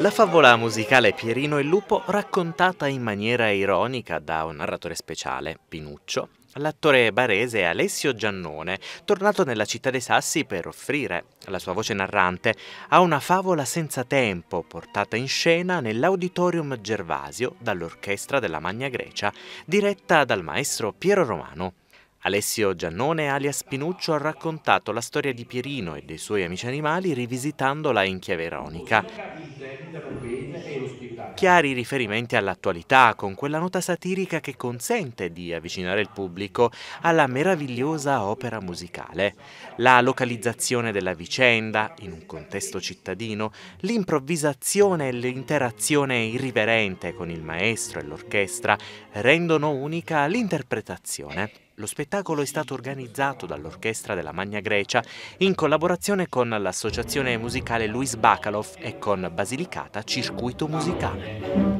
La favola musicale Pierino e Lupo, raccontata in maniera ironica da un narratore speciale, Pinuccio, l'attore barese Alessio Giannone, tornato nella città dei Sassi per offrire la sua voce narrante a una favola senza tempo portata in scena nell'Auditorium Gervasio dall'Orchestra della Magna Grecia, diretta dal maestro Piero Romano. Alessio Giannone, alias Pinuccio, ha raccontato la storia di Pierino e dei suoi amici animali rivisitandola in chiave ironica. Chiari riferimenti all'attualità, con quella nota satirica che consente di avvicinare il pubblico alla meravigliosa opera musicale. La localizzazione della vicenda, in un contesto cittadino, l'improvvisazione e l'interazione irriverente con il maestro e l'orchestra rendono unica l'interpretazione. Lo spettacolo è stato organizzato dall'Orchestra della Magna Grecia in collaborazione con l'Associazione Musicale Luis Bacalov e con Basilicata Circuito Musicale.